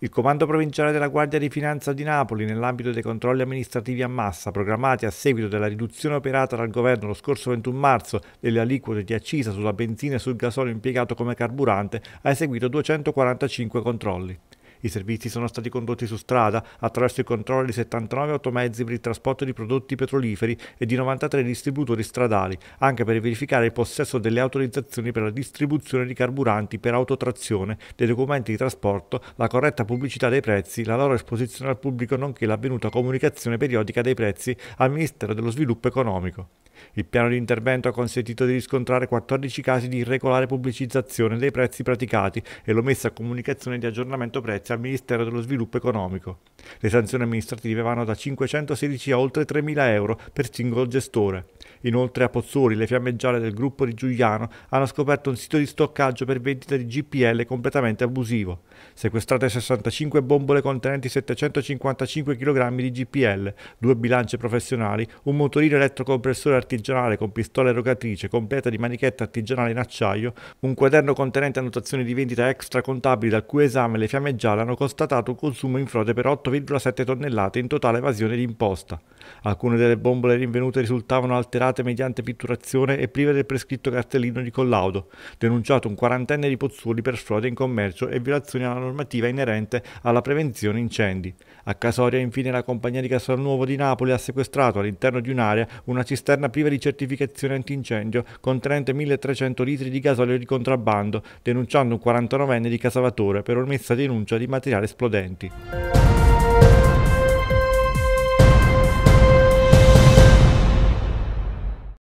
Il Comando Provinciale della Guardia di Finanza di Napoli, nell'ambito dei controlli amministrativi a massa programmati a seguito della riduzione operata dal governo lo scorso 21 marzo delle aliquote di accisa sulla benzina e sul gasolio impiegato come carburante, ha eseguito 245 controlli. I servizi sono stati condotti su strada attraverso il controllo di 79 automezzi per il trasporto di prodotti petroliferi e di 93 distributori stradali, anche per verificare il possesso delle autorizzazioni per la distribuzione di carburanti per autotrazione, dei documenti di trasporto, la corretta pubblicità dei prezzi, la loro esposizione al pubblico nonché l'avvenuta comunicazione periodica dei prezzi al Ministero dello Sviluppo Economico. Il piano di intervento ha consentito di riscontrare 14 casi di irregolare pubblicizzazione dei prezzi praticati e l'omessa comunicazione di aggiornamento prezzi spezza al Ministero dello Sviluppo Economico. Le sanzioni amministrative vanno da 516 a oltre 3.000 euro per singolo gestore. Inoltre a Pozzuri le fiamme gialle del gruppo di Giuliano hanno scoperto un sito di stoccaggio per vendita di GPL completamente abusivo. Sequestrate 65 bombole contenenti 755 kg di GPL, due bilance professionali, un motorino elettrocompressore artigianale con pistola erogatrice completa di manichetta artigianale in acciaio, un quaderno contenente annotazioni di vendita extra contabili dal cui esame le fiamme gialle hanno constatato un consumo in frode per 8,7 tonnellate in totale evasione di imposta. Alcune delle bombole rinvenute risultavano alterate mediante pitturazione e prive del prescritto cartellino di collaudo, denunciato un quarantenne di Pozzuoli per frode in commercio e violazioni alla normativa inerente alla prevenzione incendi. A Casoria infine la compagnia di Casalnuovo di Napoli ha sequestrato all'interno di un'area una cisterna priva di certificazione antincendio contenente 1300 litri di gasolio di contrabbando, denunciando un 49enne di Casavatore per omessa denuncia di materiali esplodenti.